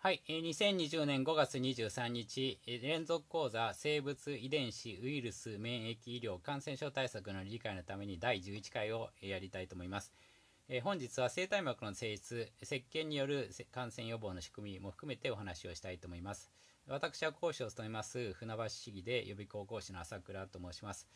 はい、えー、2020年5月23日、え連続講座生物遺伝子ウイルス免疫医療感染症対策の理解のために第11回を、えやりたいと思います。えー、本日は生体膜の性質、石鹸による感染予防の仕組みも含めてお話をしたいと思います。私は講師を務めます船橋市議で予備校講師の朝倉と申します。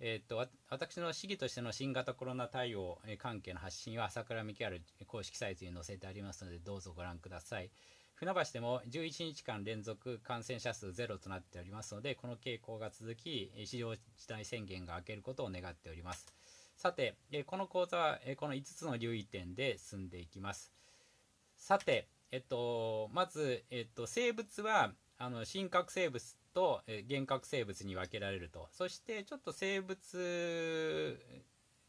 えっ、と私の市議としての新型コロナ対応関係の発信は朝倉幹ある公式サイトに載せてありますのでどうぞご覧ください。船橋でも11日間連続感染者数ゼロとなっておりますので、この傾向が続き、市場事態宣言が明けることを願っております。さて、この講座はこの5つの留意点で進んでいきます。さて、えっと、まず、えっと、生物はあの真核生物と原核生物に分けられるとそしてちょっと生物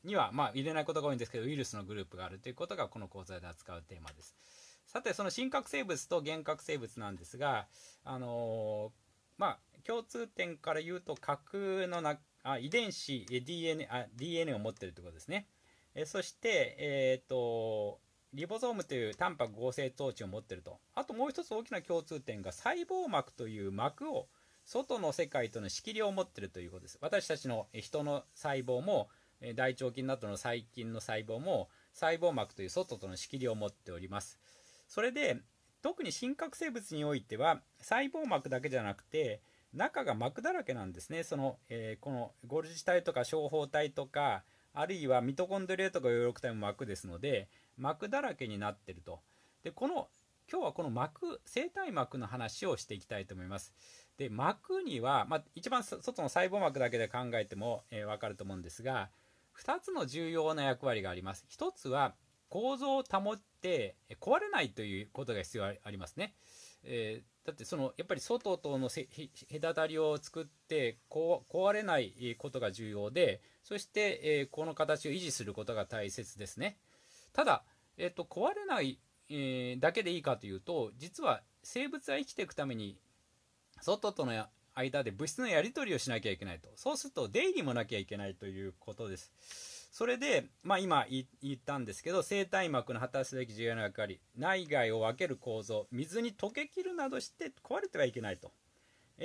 には、まあ、入れないことが多いんですけどウイルスのグループがあるということがこの講座で扱うテーマです。さてその真核生物と原核生物なんですが、あのー、まあ、共通点から言うと核のなあ遺伝子 DNA, あ DNA を持ってるってことですね。えそして、えーと、リボゾームというタンパク合成装置を持ってると。あともう一つ大きな共通点が細胞膜という膜を外の世界との仕切りを持ってるということです。私たちの人の細胞も大腸菌などの細菌の細胞も細胞膜という外との仕切りを持っております。それで特に真核生物においては細胞膜だけじゃなくて中が膜だらけなんですねその、えー、このゴルジ体とか小胞体とかあるいはミトコンドリアとか葉緑体も膜ですので膜だらけになってるとでこの今日はこの膜生体膜の話をしていきたいと思いますで膜には、まあ、一番外の細胞膜だけで考えても、えー、分かると思うんですが2つの重要な役割があります1つは構造を保って壊れないということが必要ありますね。えー、だってそのやっぱり外との隔たりを作って壊れないことが重要でそして、えー、この形を維持することが大切ですねただ、えーと、壊れない、えー、だけでいいかというと実は生物は生きていくために外との間で物質のやり取りをしなきゃいけないとそうすると出入りもなきゃいけないということですそれで、まあ、今言ったんですけど生体膜の果たすべき重要な役割内外を分ける構造水に溶けきるなどして壊れてはいけないと。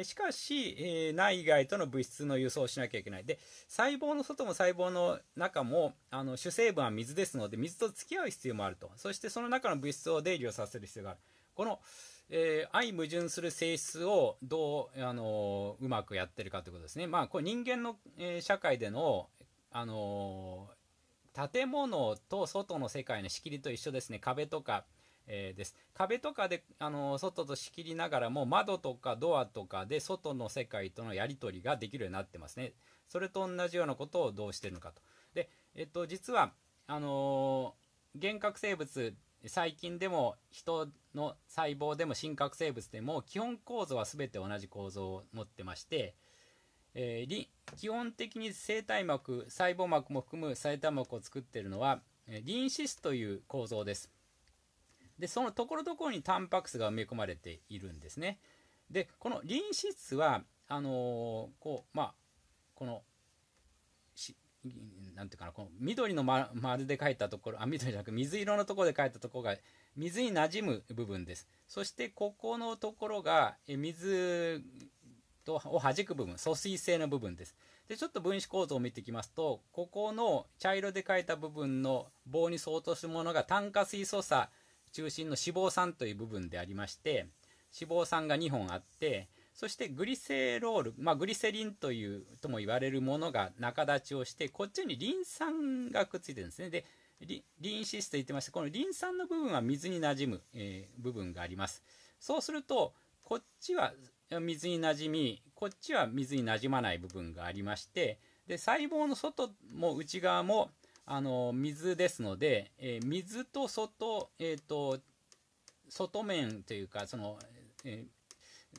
しかし、えー、内外との物質の輸送をしなきゃいけない。で、細胞の外も細胞の中も、あの主成分は水ですので、水と付き合う必要もあると。そして、その中の物質を出入りをさせる必要がある。この、えー、相矛盾する性質をどう、あのー、うまくやってるかということですね。まあ、これ人間の、えー、社会での、あのー、建物と外の世界の仕切りと一緒ですね壁とか、えー、です壁とかで、あのー、外と仕切りながらも窓とかドアとかで外の世界とのやり取りができるようになってますねそれと同じようなことをどうしてるのかとで、えっと、実はあの幻覚生物細菌でも人の細胞でも真核生物でも基本構造は全て同じ構造を持ってまして、えー、基本的に生体膜細胞膜も含む細胞膜を作っているのはリンシスという構造ですでそのところどころにタンパク質が埋め込まれているんですねでこのリン脂質はあのー、こうまあこの何ていうかなこの緑の丸で書いたところあ緑じゃなく水色のところで書いたところが水になじむ部分ですそしてここのところが水とを弾く部分疎水性の部分ですでちょっと分子構造を見ていきますとここの茶色で書いた部分の棒に相当するものが炭化水素鎖中心の脂肪酸という部分でありまして脂肪酸が2本あってそしてグリセロール、まあ、グリセリンというとも言われるものが仲立ちをしてこっちにリン酸がくっついてるんですねでリン脂質と言ってましてこのリン酸の部分は水になじむ、えー、部分がありますそうするとこっちは水になじみこっちは水になじまない部分がありましてで細胞の外も内側もあの水ですので、えー、水と外,、えーと、外面というかその、え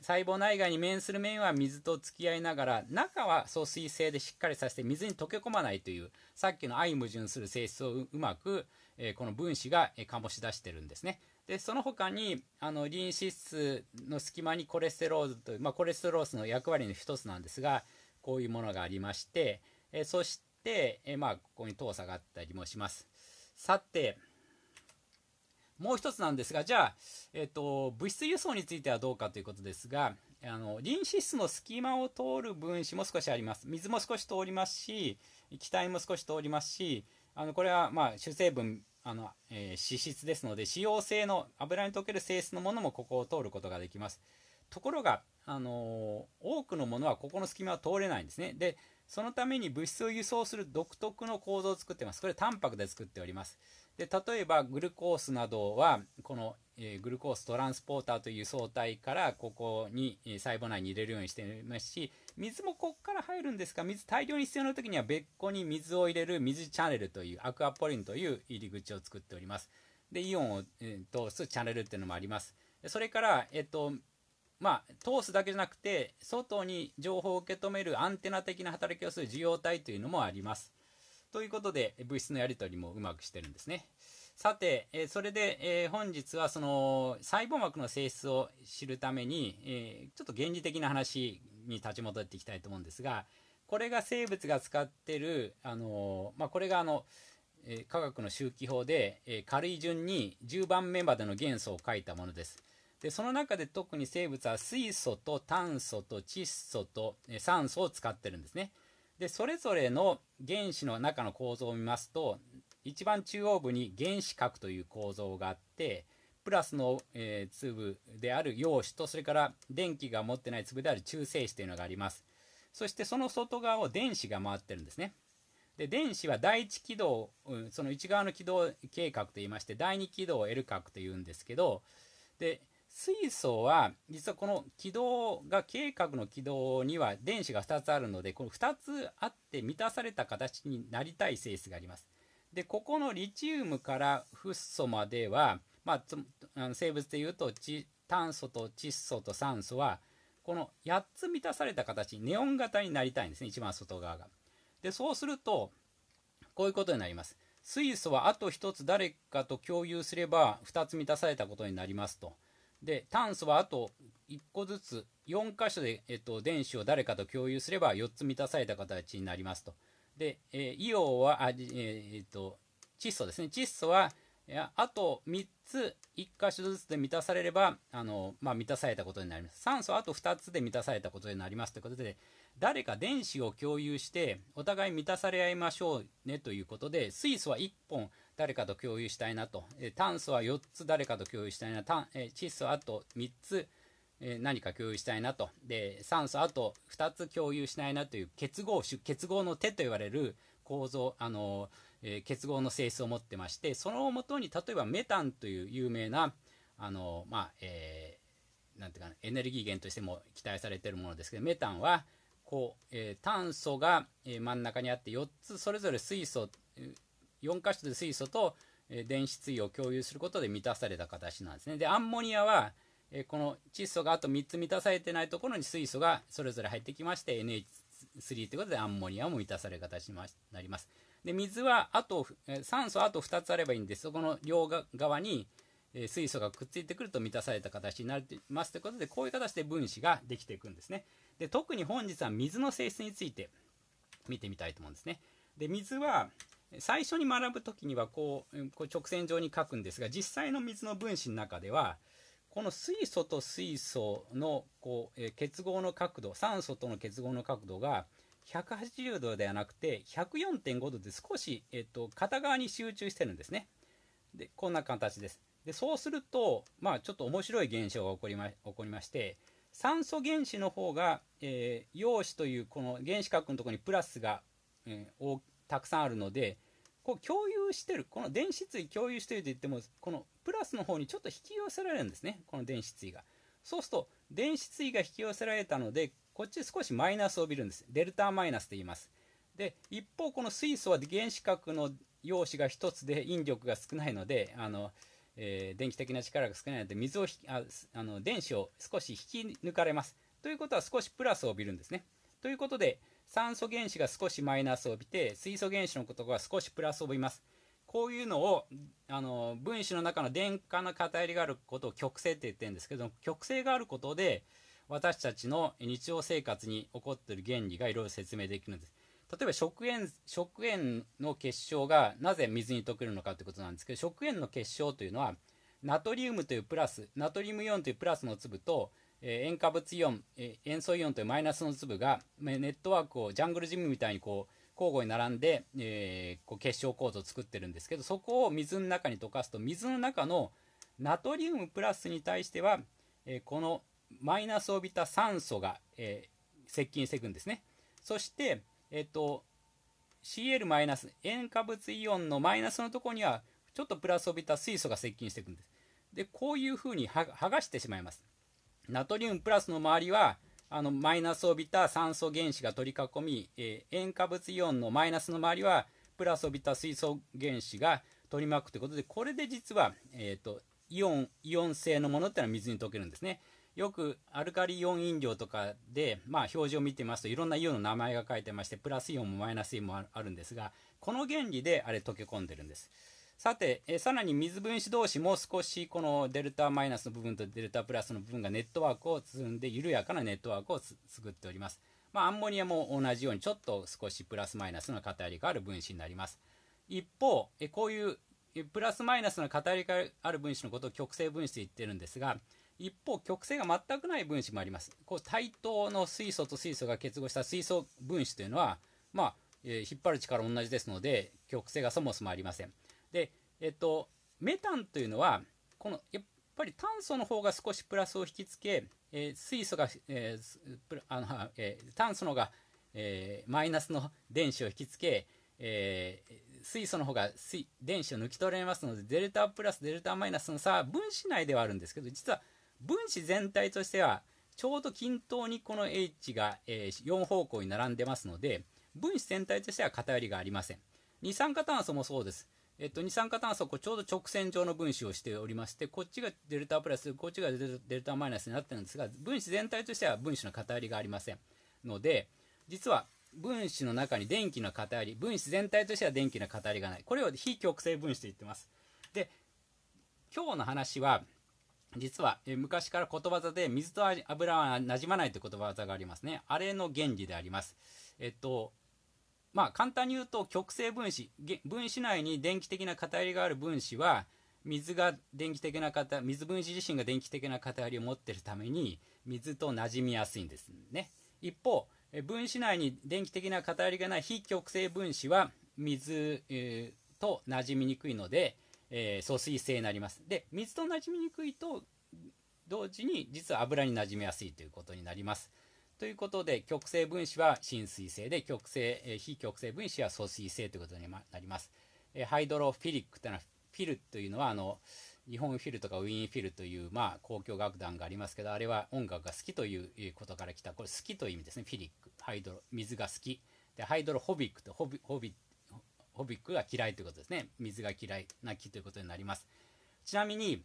ー、細胞内外に面する面は水と付き合いながら中は疎水性でしっかりさせて水に溶け込まないというさっきの相矛盾する性質をうまく、えー、この分子が醸し出してるんですね。でその他にあのリン脂質の隙間にコレステロールという、まあ、コレステロールの役割の一つなんですがこういうものがありまして、えそして、えまあ、ここに糖鎖があったりもしますさてもう一つなんですがじゃあ、えーと、物質輸送についてはどうかということですがあのリン脂質の隙間を通る分子も少しあります水も少し通りますし液体も少し通りますしあのこれはまあ主成分あの、えー、脂質ですので、使用性の油に溶ける性質のものもここを通ることができます。ところが、あのー、多くのものはここの隙間は通れないんですね。で、そのために物質を輸送する独特の構造を作ってます。これ、タンパクで作っております。で、例えば、グルコースなどは、この、えー、グルコーストランスポーターという相対から、ここに、え細胞内に入れるようにしていますし、水もこっから入るんですが、水大量に必要な時には別個に水を入れる水チャンネルという、アクアポリンという入り口を作っております。で、イオンを、えー、通すチャンネルっていうのもあります。それから、えっ、と、まあ、通すだけじゃなくて、外に情報を受け止めるアンテナ的な働きをする受容体というのもあります。ということで、物質のやり取りもうまくしてるんですね。さて、えー、それで、えー、本日はその細胞膜の性質を知るために、えー、ちょっと原理的な話に立ち戻っていきたいと思うんですがこれが生物が使ってる、あのまあ、これがあの、えー、科学の周期法で、えー、軽い順に10番目までの元素を書いたものです。でその中で特に生物は水素と炭素と窒素と、えー、酸素を使ってるんですね。でそれぞれの原子の中の構造を見ますと一番中央部に原子核という構造があってプラスの、えー、粒である陽子とそれから電気が持ってない粒である中性子というのがありますそしてその外側を電子が回ってるんですねで電子は第1軌道、うん、その内側の軌道計画といいまして第2軌道を L 角というんですけどで水素は実はこの軌道が計画の軌道には電子が2つあるのでこの2つあって満たされた形になりたい性質があります。でここのリチウムからフッ素まではまあ、生物でいうと炭素と窒素と酸素はこの8つ満たされた形ネオン型になりたいんですね一番外側が。でそうするとこういうことになります。水素はあと1つ誰かと共有すれば2つ満たされたことになりますと。で炭素はあと1個ずつ4箇所で、えっと、電子を誰かと共有すれば4つ満たされた形になりますと。で、えー、イオはあ、えー、っと窒素ですね窒素はあと3つ、1箇所ずつで満たされれば、あの、まあ、満たされたことになります。酸素あと2つで満たされたことになりますということで、誰か電子を共有して、お互い満たされ合いましょうねということで、水素は1本誰かと共有したいなと、炭素は4つ誰かと共有したいな、窒素あと3つ、何か共有したいなと、で、酸素あと2つ共有したいなという結合種、結合の手と言われる構造、あのえー、結合の性質を持ってましてそのもとに例えばメタンという有名なあの、まあえー、なんていうかエネルギー源としても期待されているものですけどメタンはこう、えー、炭素が、え真ん中にあって4つそれぞれ水素4箇所で水素と、え電子対を共有することで満たされた形なんですねでアンモニアはえこの窒素があと3つ満たされてないところに水素がそれぞれ入ってきまして NH3 ということでアンモニアも満たされる形になります。で水はあと酸素あと2つあればいいんですそこの両側に水素がくっついてくると満たされた形になってますということでこういう形で分子ができていくんですねで特に本日は水の性質について見てみたいと思うんですねで水は最初に学ぶ時にはこうこう直線上に書くんですが実際の水の分子の中ではこの水素と水素のこう、え結合の角度酸素との結合の角度が180度ではなくて104.5度で少し、えっと、片側に集中してるんですね。で、こんな形です。で、そうすると、まあちょっと面白い現象が起こりま起こりまして、酸素原子の方が、えー、陽子というこの原子核のところにプラスが、えー、たくさんあるので、こう共有してる、この電子対共有してると言っても、このプラスの方にちょっと引き寄せられるんですね、この電子対が。そうすると、電子対が引き寄せられたので、こっち少しマイナスを帯びるんです。デルタマイナスと言います。で、一方、この水素は原子核の陽子が1つで引力が少ないので、あの、えー、電気的な力が少ないので、水をあ、あの、電子を少し引き抜かれます。ということは少しプラスを帯びるんですね。ということで、酸素原子が少しマイナスを帯びて、水素原子のことが少しプラスを帯びます。こういうのをあの分子の中の電荷の偏りがあることを極性って言ってるんですけど極性があることで私たちの日常生活に起こっている原理がいろいろ説明できるんです。例えば食塩食塩の結晶がなぜ水に溶けるのかということなんですけど食塩の結晶というのはナトリウムというプラスナトリウムイオンというプラスの粒と、えー、塩化物イオン、えー、塩素イオンというマイナスの粒がネットワークをジャングルジムみたいにこう交互に並んで、えー、こう結晶構造を作ってるんですけどそこを水の中に溶かすと水の中のナトリウムプラスに対しては、えこのマイナスを帯びた酸素が、えー、接近していくんですね。そして、えっ、ー、と、Cl マイナス、塩化物イオンのマイナスのところには、ちょっとプラスを帯びた水素が接近していくんです。で、こういうふうに剥がしてしまいます。ナトリウムプラスの周りは、あのマイナスを帯びた酸素原子が取り囲み、えー、塩化物イオンのマイナスの周りは、プラスを帯びた水素原子が取り巻くということで、これで実は、えっ、ー、と、イオン、イオン性のものっていうのは水に溶けるんですね。よくアルカリイオン飲料とかで、まあ、表示を見てますといろんなイオンの名前が書いてましてプラスイオンもマイナスイオンもあるんですがこの原理であれ溶け込んでるんですさてえさらに水分子同士も少しこのデルタマイナスの部分とデルタプラスの部分がネットワークを積んで緩やかなネットワークを作っておりますまあ、アンモニアも同じようにちょっと少しプラスマイナスの偏りがある分子になります一方えこういうプラスマイナスの偏りがある分子のことを極性分子と言ってるんですが一方極性が全くない分子もありますこう対等の水素と水素が結合した水素分子というのはまあ、えー、引っ張る力同じですので極性がそもそもありませんでえっとメタンというのはこのやっぱり炭素の方が少しプラスを引きつけ、えー、水素が、えー、あのえ炭素の方が、えマイナスの電子を引きつけえー、水素の方が水電子を抜き取られますのでデルタプラスデルタマイナスの差は分子内ではあるんですけど実は分子全体としてはちょうど均等にこの H が、え4方向に並んでますので分子全体としては偏りがありません二酸化炭素もそうですえっと、二酸化炭素はちょうど直線上の分子をしておりまして、こっちがデルタプラス、こっちがデルタマイナスになってるんですが、分子全体としては分子の偏りがありませんので、実は分子の中に電気の偏り、分子全体としては電気の偏りがない。これを非極性分子と言ってます。で、今日の話は、実は、え昔からことわざで水と油はなじまないということわざがありますね。あれの原理であります。えっと、まあ簡単に言うと極性分子、分子内に電気的な偏りがある分子は、水が電気的な偏水分子自身が電気的な偏りを持っているために、水と馴染みやすいんですね。一方、分子内に電気的な偏りがない非極性分子は、水、えー、と馴染みにくいので、えー、疎水性になります。で、水となじみにくいと、同時に実は油になじみやすいということになります。ということで、極性分子は浸水性で、極性、えー、非極性分子は疎水性ということになります。えー、ハイドロフィリックというのは、フィルというのは、あの、日本フィルとかウィーンフィルという、まあ、交響楽団がありますけど、あれは音楽が好きということから来た、これ好きという意味ですね、フィリック、ハイドロ、水が好き。で、ハイドロホビックとホビ、ホビホビックが嫌いということですね。水が嫌いな木ということになります。ちなみに、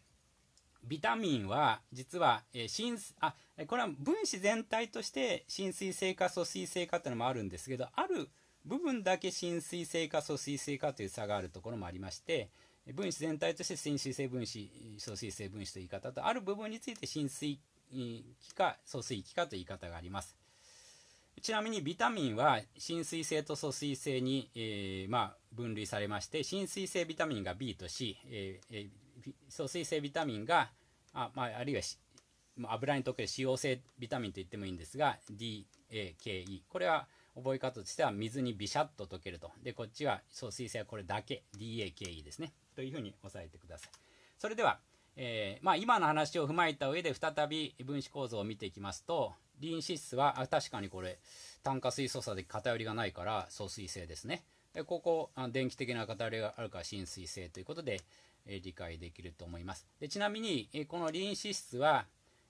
ビタミンは実は、えー、浸あこれは分子全体として浸水性か疎水性かっていうのもあるんですけどある部分だけ浸水性か疎水性かという差があるところもありまして分子全体として浸水性分子疎水性分子という言い方とある部分について浸水期か疎水器かという言い方があります。ちなみにビタミンは浸水性と疎水性に、えー、まあ、分類されまして浸水性ビタミンが B と C、えー、疎水性ビタミンがあ,、まあ、あるいは油に溶ける脂溶性ビタミンと言ってもいいんですが DAKE これは覚え方としては水にビシャッと溶けるとでこっちは疎水性はこれだけ DAKE ですねというふうに押さえてくださいそれでは、えー、まあ、今の話を踏まえた上で再び分子構造を見ていきますとリン脂質はあ確かにこれ炭化水素差で偏りがないから疎水性ですねでここあ電気的な偏りがあるから浸水性ということで、えー、理解できると思いますでちなみに、えー、このリン脂質は、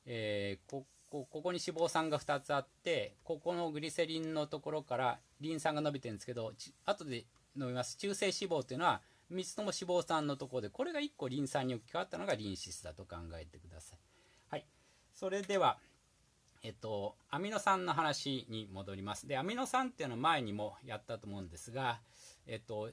えー、ここここに脂肪酸が2つあってここのグリセリンのところからリン酸が伸びてるんですけど後で伸びます中性脂肪というのは3つとも脂肪酸のところでこれが1個リン酸に置き換わったのがリン脂質だと考えてくださいはいそれではえっと、アミノ酸の話に戻ります。で、アミノ酸っていうのは前にもやったと思うんですが、えっと、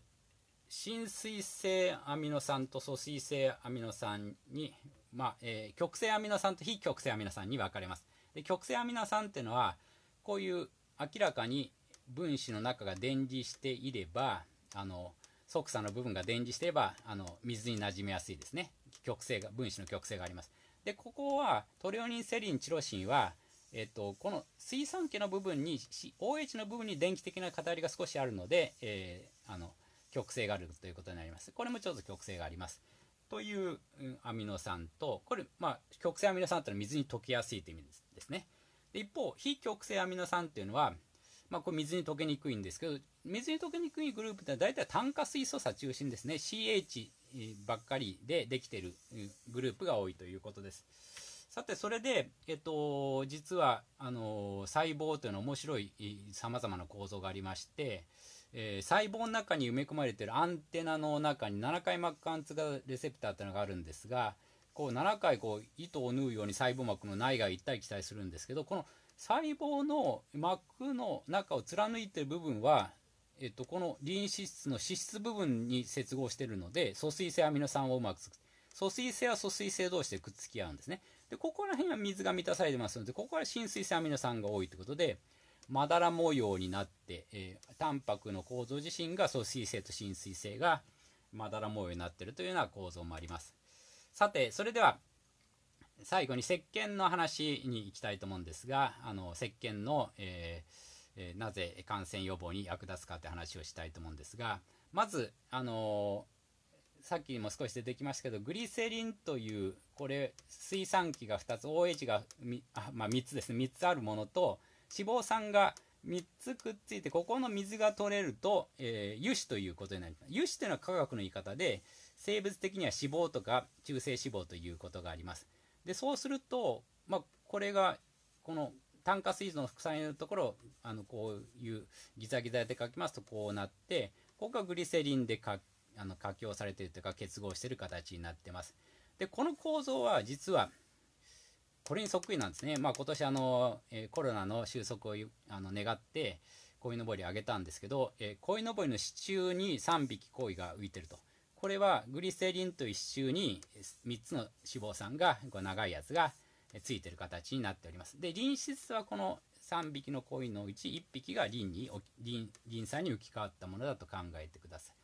浸水性アミノ酸と疎水性アミノ酸に、まあ、えー、極性アミノ酸と非極性アミノ酸に分かれます。で、極性アミノ酸っていうのは、こういう明らかに分子の中が電磁していれば、あの、即座の部分が電磁していれば、あの、水になじみやすいですね。極性が、分子の極性があります。で、ここは、トリオニンセリンチロシンは、えっと、この水産機の部分に OH の部分に電気的な偏りが少しあるので、えー、あの極性があるということになります。これもちょっと極性があります。という、うん、アミノ酸と、これ、まあ、極性アミノ酸というのは水に溶けやすいという意味ですですね。で一方、非極性アミノ酸というのは、まあ、これ水に溶けにくいんですけど、水に溶けにくいグループって大体炭化水素差中心ですね。CH ばっかりでできているグループが多いということです。さてそれで、えっと、実はあの細胞というのは面白いさまざまな構造がありまして、えー、細胞の中に埋め込まれているアンテナの中に7回膜貫通型レセプターというのがあるんですがこう7回こう糸を縫うように細胞膜の内外一体期待するんですけどこの細胞の膜の中を貫いている部分は、えっと、このリン脂質の脂質部分に接合しているので疎水性アミノ酸をうまくつく。て疎水性は疎水性同士でくっつき合うんですね。で、ここら辺は水が満たされてますので、ここは浸水性アミノ酸が多いということで、まだら模様になって、えー、タンパクの構造自身が、そう、水性と浸水性がまだら模様になっているというような構造もあります。さて、それでは、最後に石鹸の話に行きたいと思うんですが、あの、石鹸の、えーえー、なぜ感染予防に役立つかって話をしたいと思うんですが、まず、あのーさっきも少し出てきましたけどグリセリンというこれ水酸基が2つ OH があ、まあ、3つですね3つあるものと脂肪酸が3つくっついてここの水が取れると、えー、油脂ということになります油脂というのは科学の言い方で生物的には脂肪とか中性脂肪ということがありますでそうすると、まあ、これがこの炭化水素の副作用のところあのこういうギザギザで書きますとこうなってここがグリセリンで書あの架橋されてるというか結合してる形になってますでこの構造は実はこれにそっくりなんですね、まあ、今年あの、えー、コロナの収束をあの願って鯉のぼりをあげたんですけど、えー、鯉のぼりの支柱に3匹鯉が浮いてるとこれはグリセリンという支柱に3つの脂肪酸がこう長いやつがついてる形になっておりますでリ質はこの3匹の鯉のうち1匹がリンにリン酸に浮き換わったものだと考えてください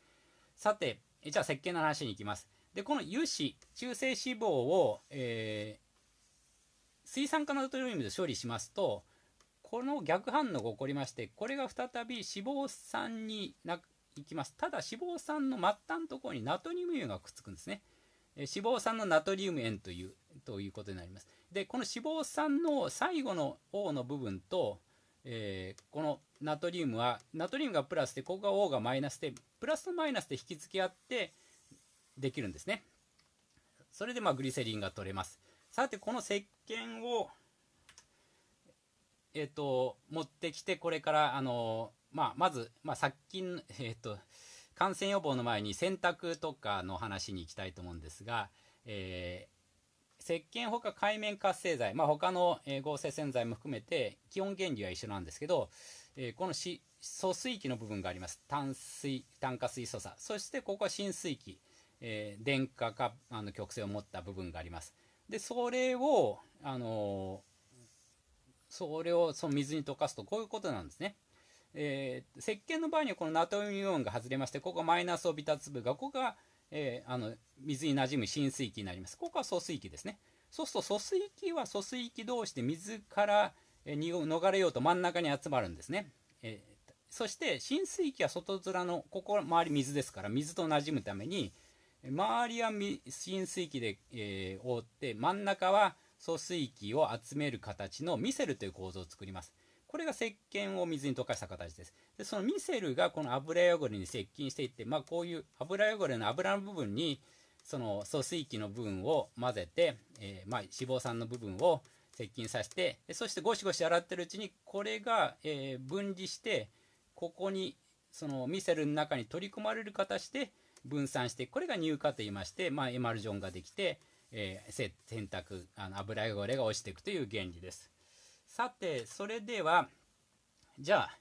さて、じゃあ設計の話に行きます。で、この油脂、中性脂肪を、えー、水酸化ナトリウムで処理しますと、この逆反応が起こりまして、これが再び脂肪酸にな行きます。ただ脂肪酸の末端のところにナトリウム塩がくっつくんですね。脂肪酸のナトリウム塩という、ということになります。で、この脂肪酸の最後の O の部分と、えー、このナトリウムはナトリウムがプラスでここが O がマイナスでプラスとマイナスで引き付け合ってできるんですねそれでまあグリセリンが取れますさてこの石鹸をえっ、ー、と持ってきてこれからあのー、まあ、まず、まあ、殺菌えっ、と感染予防の前に洗濯とかの話に行きたいと思うんですが、えー、石鹸ほか海面活性剤、まあ、他の、え合成洗剤も含めて基本原理は一緒なんですけど、えこのし疎水器の部分があります淡水炭化水素鎖そしてここは浸水器、えー、電化かあの極性を持った部分がありますでそれをあのそれをその水に溶かすとこういうことなんですねえー、石鹸の場合にはこのナトリウムイオンが外れましてここがマイナスをビタ粒がここがえー、あの水に馴染む浸水器になります。ここは疎水器ですね。そうすると疎水器は疎水器同士で水から逃れようと真ん中に集まるんですね。えー、そして浸水器は外面のここ周り水ですから水となじむために周りは浸水器で、えー、覆って真ん中は疎水器を集める形のミセルという構造を作ります。これが石鹸を水に溶かした形です。で、そのミセルがこの油汚れに接近していって、まあこういう油汚れの油の部分に、その疎水器の部分を混ぜて、えー、まあ、脂肪酸の部分を接近させてそしてゴシゴシ洗ってるうちにこれが、えー、分離してここにそのミセルの中に取り込まれる形で分散してこれが乳化と言いまして、まあ、エマルジョンができて、えー、洗濯あの油汚れが落ちていくという原理です。さてそれではじゃあ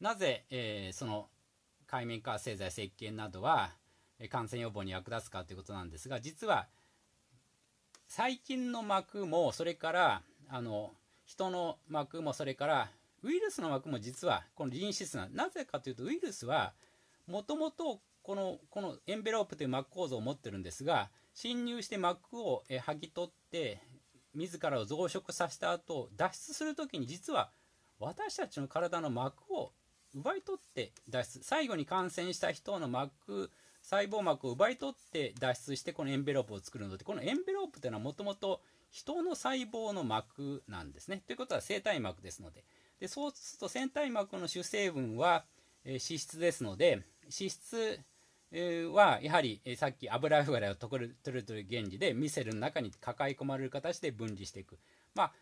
なぜ、えー、その海面化製剤石鹸などは感染予防に役立つかということなんですが実は細菌の膜もそれからあの人の膜もそれからウイルスの膜も実はこの臨質ななぜかというとウイルスはもともとこのこのエンベロープという膜構造を持ってるんですが侵入して膜を剥ぎ取って自らを増殖させた後脱出する時に実は私たちの体の膜を奪い取って脱出最後に感染した人の膜細胞膜を奪い取って脱出してこのエンベロープを作るのでこのエンベロープというのはもともと人の細胞の膜なんですねということは生体膜ですのででそうすると生体膜の主成分は、えー、脂質ですので脂質はやはりさっき油汚れをとるとるとう原理でミセルの中に抱え込まれる形で分離していく。まあ、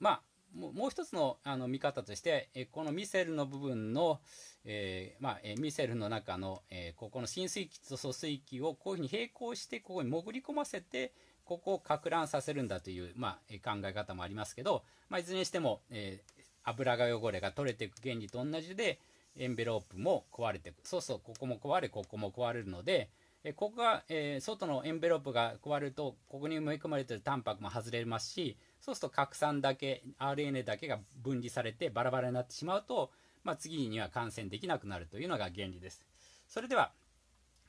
まあもう一つのあの見方としてえこのミセルの部分の、えー、まあ、えミセルの中の、えー、ここの浸水器と疎水器をこういうふうに並行してここに潜り込ませてここをか乱させるんだという、まあ、考え方もありますけど、まあ、いずれにしても、えー、油が汚れが取れていく原理と同じで、エンベロープも壊れてくそうそうここも壊れここも壊れるのでえここが、えー、外のエンベロープが壊れるとここに埋め込まれてるタンパクも外れますしそうすると核酸だけ RNA だけが分離されてバラバラになってしまうと、まあ、次には感染できなくなるというのが原理ですそれでは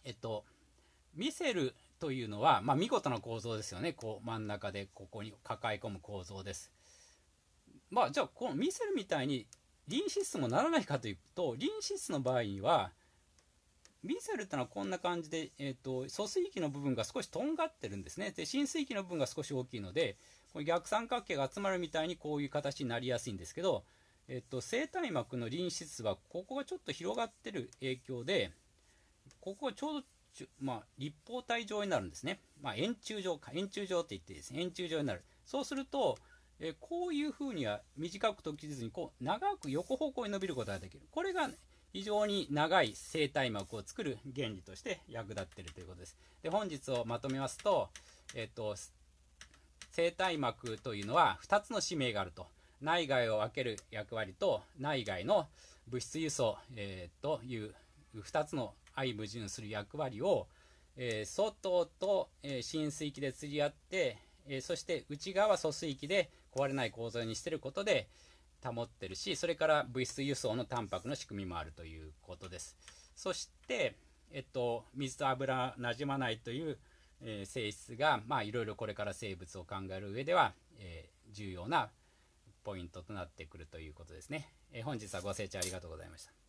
えっとミセルというのは、まあ、見事な構造ですよねこう真ん中でここに抱え込む構造ですまあじゃあこのミセルみたいにリン脂質もならないかというとリン脂質の場合には B セルってのはこんな感じで、えーと、疎水器の部分が少しとんがってるんですねで浸水器の部分が少し大きいのでこ逆三角形が集まるみたいにこういう形になりやすいんですけど、えーと、生体膜のリン脂質はここがちょっと広がってる影響でここがちょうどまあ、立方体状になるんですね、まあ、円柱状か円柱状って言ってですね円柱状になるそうするとえー、こういうふうには短くきずにこう長く横方向に伸びることができるこれが、ね、非常に長い生体膜を作る原理として役立っているということです。で本日をまとめますと,、えと生体膜というのは2つの使命があると内外を分ける役割と内外の物質輸送、えー、という2つの相矛盾する役割を、えー、外と、えー、浸水器で釣り合って、えー、そして内側疎水器で壊れない構造にしてることで保ってるしそれから物質輸送のタンパクの仕組みもあるということですそして、えっと、水と油なじまないという、えー、性質がいろいろこれから生物を考える上では、えー、重要なポイントとなってくるということですね、えー、本日はご清聴ありがとうございました